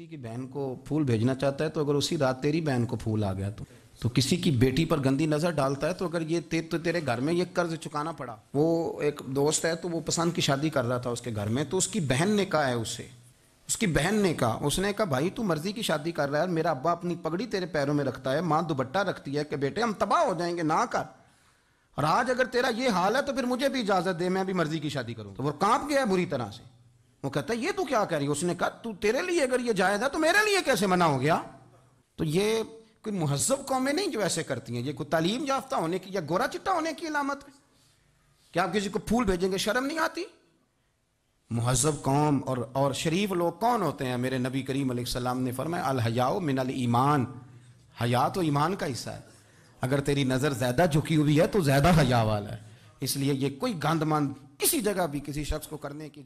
किसी की बहन को फूल भेजना चाहता है तो अगर उसी रात तेरी बहन को फूल आ गया तो तो किसी की बेटी पर गंदी नज़र डालता है तो अगर ये ते, तो तेरे घर में ये कर्ज चुकाना पड़ा वो एक दोस्त है तो वो पसंद की शादी कर रहा था उसके घर में तो उसकी बहन ने कहा है उसे उसकी बहन ने कहा उसने कहा भाई तू मर्जी की शादी कर रहा है मेरा अब्बा अपनी पगड़ी तेरे पैरों में रखता है माँ दुबट्टा रखती है कि बेटे हम तबाह हो जाएंगे ना कर और आज अगर तेरा ये हाल है तो फिर मुझे भी इजाज़त दे मैं भी मर्जी की शादी करूँ तो वो कांप गया बुरी तरह से वो कहता ये तू क्या कह रही उसने कहा तू तेरे लिए अगर ये जायज है तो मेरे लिए कैसे मना हो गया तो ये कोई महजब कौमें नहीं जो ऐसे करती हैं ये कोई तालीम याफ्ता होने की या गोरा चिट्टा होने की अलामत है क्या आप किसी को फूल भेजेंगे शर्म नहीं आती महजब कौम और और शरीफ लोग कौन होते हैं मेरे नबी करीम सलाम ने फरमाया अलहयाओ मिन अल ईमान हया तो ईमान का हिस्सा है अगर तेरी नज़र ज़्यादा झुकी हुई है तो ज़्यादा हया वाला है इसलिए ये कोई मंद किसी जगह भी किसी शख्स को करने की